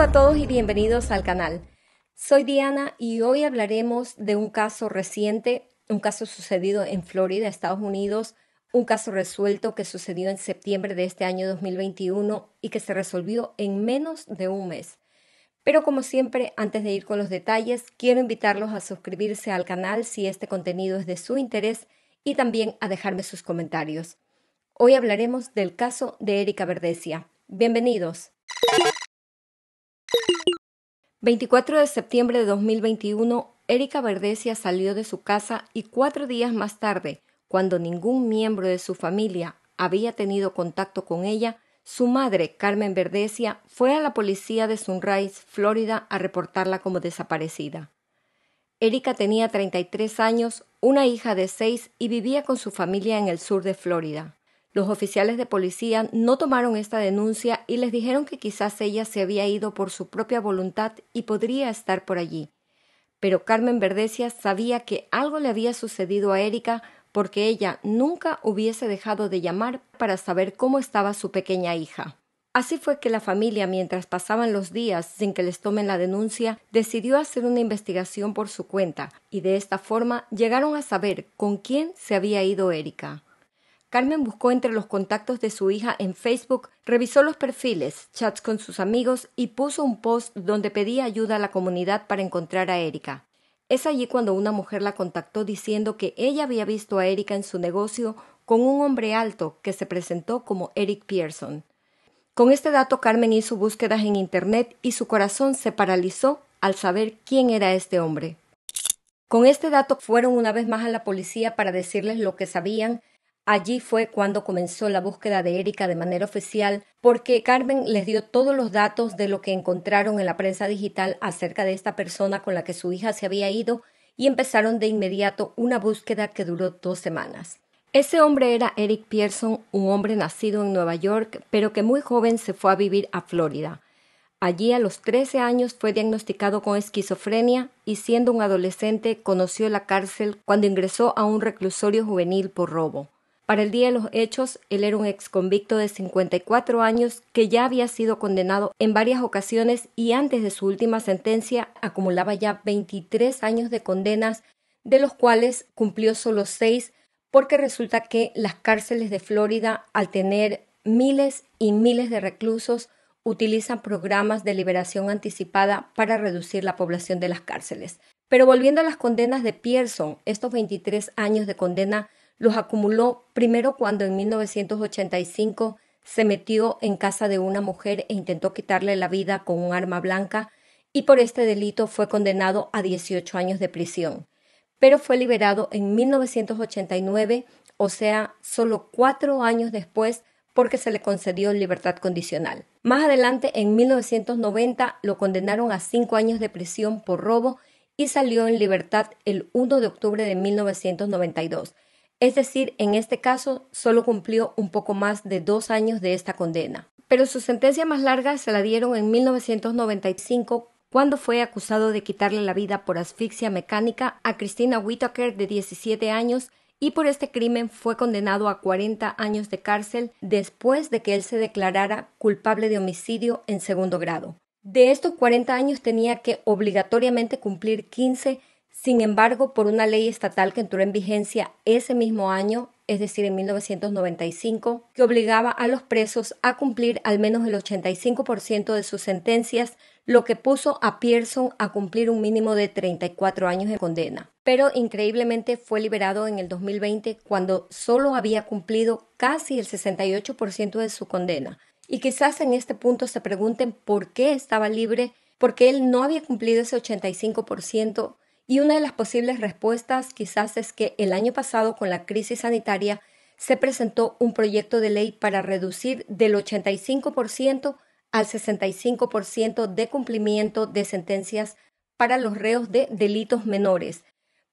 a todos y bienvenidos al canal. Soy Diana y hoy hablaremos de un caso reciente, un caso sucedido en Florida, Estados Unidos, un caso resuelto que sucedió en septiembre de este año 2021 y que se resolvió en menos de un mes. Pero como siempre, antes de ir con los detalles, quiero invitarlos a suscribirse al canal si este contenido es de su interés y también a dejarme sus comentarios. Hoy hablaremos del caso de Erika Verdesia. Bienvenidos. 24 de septiembre de 2021, Erika Verdesia salió de su casa y cuatro días más tarde, cuando ningún miembro de su familia había tenido contacto con ella, su madre, Carmen Verdesia, fue a la policía de Sunrise, Florida, a reportarla como desaparecida. Erika tenía 33 años, una hija de seis y vivía con su familia en el sur de Florida. Los oficiales de policía no tomaron esta denuncia y les dijeron que quizás ella se había ido por su propia voluntad y podría estar por allí. Pero Carmen Verdecia sabía que algo le había sucedido a Erika porque ella nunca hubiese dejado de llamar para saber cómo estaba su pequeña hija. Así fue que la familia, mientras pasaban los días sin que les tomen la denuncia, decidió hacer una investigación por su cuenta y de esta forma llegaron a saber con quién se había ido Erika. Carmen buscó entre los contactos de su hija en Facebook, revisó los perfiles, chats con sus amigos y puso un post donde pedía ayuda a la comunidad para encontrar a Erika. Es allí cuando una mujer la contactó diciendo que ella había visto a Erika en su negocio con un hombre alto que se presentó como Eric Pearson. Con este dato Carmen hizo búsquedas en Internet y su corazón se paralizó al saber quién era este hombre. Con este dato fueron una vez más a la policía para decirles lo que sabían Allí fue cuando comenzó la búsqueda de Erika de manera oficial, porque Carmen les dio todos los datos de lo que encontraron en la prensa digital acerca de esta persona con la que su hija se había ido y empezaron de inmediato una búsqueda que duró dos semanas. Ese hombre era Eric Pearson, un hombre nacido en Nueva York, pero que muy joven se fue a vivir a Florida. Allí a los 13 años fue diagnosticado con esquizofrenia y siendo un adolescente conoció la cárcel cuando ingresó a un reclusorio juvenil por robo. Para el día de los hechos, él era un exconvicto de 54 años que ya había sido condenado en varias ocasiones y antes de su última sentencia acumulaba ya 23 años de condenas, de los cuales cumplió solo 6 porque resulta que las cárceles de Florida, al tener miles y miles de reclusos, utilizan programas de liberación anticipada para reducir la población de las cárceles. Pero volviendo a las condenas de Pearson, estos 23 años de condena los acumuló primero cuando en 1985 se metió en casa de una mujer e intentó quitarle la vida con un arma blanca y por este delito fue condenado a 18 años de prisión, pero fue liberado en 1989, o sea, solo cuatro años después porque se le concedió libertad condicional. Más adelante, en 1990, lo condenaron a cinco años de prisión por robo y salió en libertad el 1 de octubre de 1992 es decir, en este caso solo cumplió un poco más de dos años de esta condena. Pero su sentencia más larga se la dieron en 1995 cuando fue acusado de quitarle la vida por asfixia mecánica a Christina Whitaker de 17 años y por este crimen fue condenado a 40 años de cárcel después de que él se declarara culpable de homicidio en segundo grado. De estos 40 años tenía que obligatoriamente cumplir 15 sin embargo, por una ley estatal que entró en vigencia ese mismo año, es decir, en 1995, que obligaba a los presos a cumplir al menos el 85% de sus sentencias, lo que puso a Pearson a cumplir un mínimo de 34 años de condena. Pero increíblemente fue liberado en el 2020 cuando solo había cumplido casi el 68% de su condena. Y quizás en este punto se pregunten por qué estaba libre, porque él no había cumplido ese 85% y una de las posibles respuestas quizás es que el año pasado con la crisis sanitaria se presentó un proyecto de ley para reducir del 85% al 65% de cumplimiento de sentencias para los reos de delitos menores,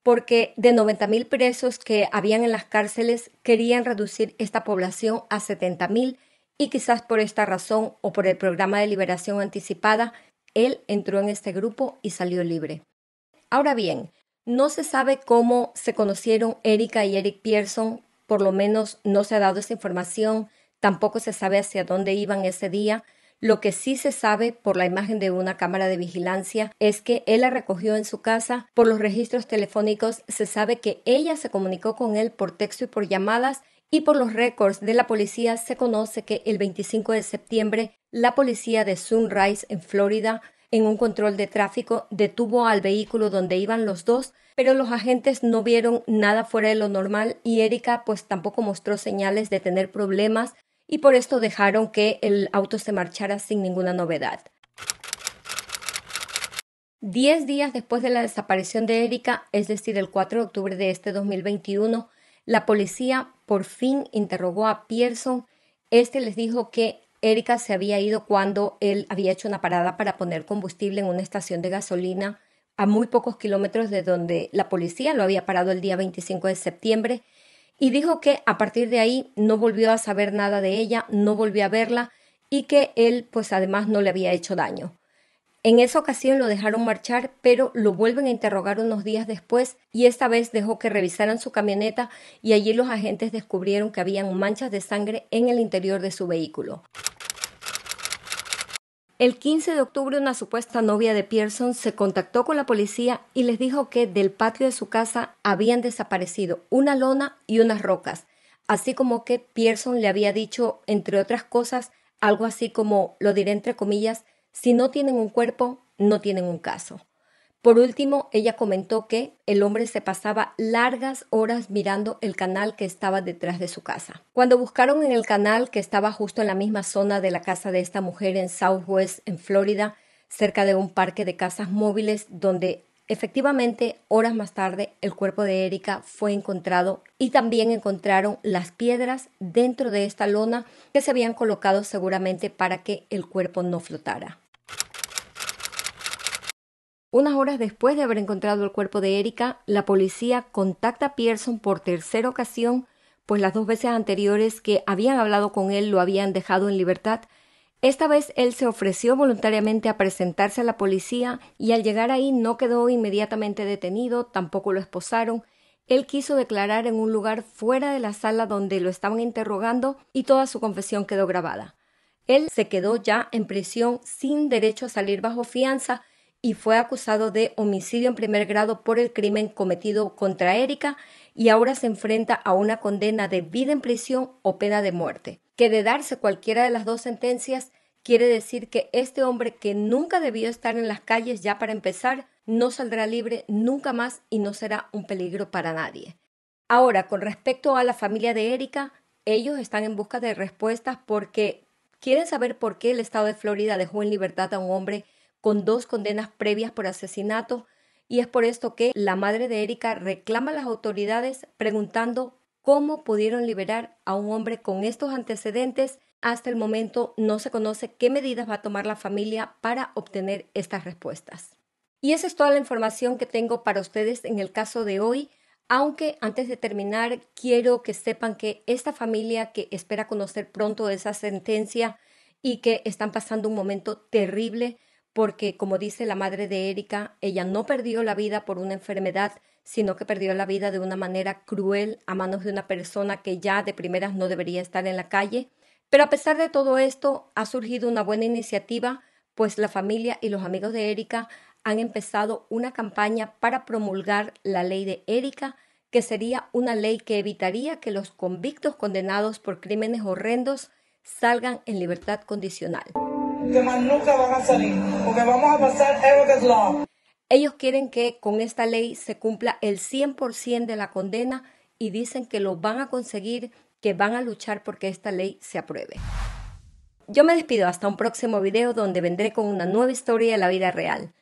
porque de 90.000 presos que habían en las cárceles querían reducir esta población a 70.000 y quizás por esta razón o por el programa de liberación anticipada, él entró en este grupo y salió libre. Ahora bien, no se sabe cómo se conocieron Erika y Eric Pearson, por lo menos no se ha dado esa información, tampoco se sabe hacia dónde iban ese día. Lo que sí se sabe por la imagen de una cámara de vigilancia es que él la recogió en su casa. Por los registros telefónicos se sabe que ella se comunicó con él por texto y por llamadas y por los récords de la policía se conoce que el 25 de septiembre la policía de Sunrise en Florida en un control de tráfico, detuvo al vehículo donde iban los dos, pero los agentes no vieron nada fuera de lo normal y Erika pues tampoco mostró señales de tener problemas y por esto dejaron que el auto se marchara sin ninguna novedad. Diez días después de la desaparición de Erika, es decir, el 4 de octubre de este 2021, la policía por fin interrogó a Pearson. Este les dijo que Erika se había ido cuando él había hecho una parada para poner combustible en una estación de gasolina a muy pocos kilómetros de donde la policía lo había parado el día 25 de septiembre y dijo que a partir de ahí no volvió a saber nada de ella, no volvió a verla y que él pues además no le había hecho daño. En esa ocasión lo dejaron marchar, pero lo vuelven a interrogar unos días después y esta vez dejó que revisaran su camioneta y allí los agentes descubrieron que habían manchas de sangre en el interior de su vehículo. El 15 de octubre una supuesta novia de Pearson se contactó con la policía y les dijo que del patio de su casa habían desaparecido una lona y unas rocas, así como que Pearson le había dicho, entre otras cosas, algo así como, lo diré entre comillas, si no tienen un cuerpo, no tienen un caso. Por último, ella comentó que el hombre se pasaba largas horas mirando el canal que estaba detrás de su casa. Cuando buscaron en el canal que estaba justo en la misma zona de la casa de esta mujer en Southwest, en Florida, cerca de un parque de casas móviles donde Efectivamente, horas más tarde, el cuerpo de Erika fue encontrado y también encontraron las piedras dentro de esta lona que se habían colocado seguramente para que el cuerpo no flotara. Unas horas después de haber encontrado el cuerpo de Erika, la policía contacta a Pearson por tercera ocasión, pues las dos veces anteriores que habían hablado con él lo habían dejado en libertad, esta vez él se ofreció voluntariamente a presentarse a la policía y al llegar ahí no quedó inmediatamente detenido, tampoco lo esposaron. Él quiso declarar en un lugar fuera de la sala donde lo estaban interrogando y toda su confesión quedó grabada. Él se quedó ya en prisión sin derecho a salir bajo fianza y fue acusado de homicidio en primer grado por el crimen cometido contra Erika y ahora se enfrenta a una condena de vida en prisión o pena de muerte que de darse cualquiera de las dos sentencias, quiere decir que este hombre que nunca debió estar en las calles ya para empezar, no saldrá libre nunca más y no será un peligro para nadie. Ahora, con respecto a la familia de Erika, ellos están en busca de respuestas porque quieren saber por qué el Estado de Florida dejó en libertad a un hombre con dos condenas previas por asesinato y es por esto que la madre de Erika reclama a las autoridades preguntando cómo pudieron liberar a un hombre con estos antecedentes. Hasta el momento no se conoce qué medidas va a tomar la familia para obtener estas respuestas. Y esa es toda la información que tengo para ustedes en el caso de hoy, aunque antes de terminar quiero que sepan que esta familia que espera conocer pronto esa sentencia y que están pasando un momento terrible porque, como dice la madre de Erika, ella no perdió la vida por una enfermedad, sino que perdió la vida de una manera cruel a manos de una persona que ya de primeras no debería estar en la calle. Pero a pesar de todo esto, ha surgido una buena iniciativa, pues la familia y los amigos de Erika han empezado una campaña para promulgar la ley de Erika, que sería una ley que evitaría que los convictos condenados por crímenes horrendos salgan en libertad condicional. nunca a porque vamos a pasar ellos quieren que con esta ley se cumpla el 100% de la condena y dicen que lo van a conseguir, que van a luchar porque esta ley se apruebe. Yo me despido hasta un próximo video donde vendré con una nueva historia de la vida real.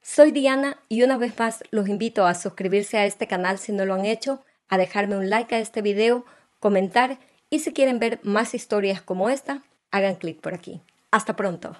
Soy Diana y una vez más los invito a suscribirse a este canal si no lo han hecho, a dejarme un like a este video, comentar y si quieren ver más historias como esta, hagan clic por aquí. Hasta pronto.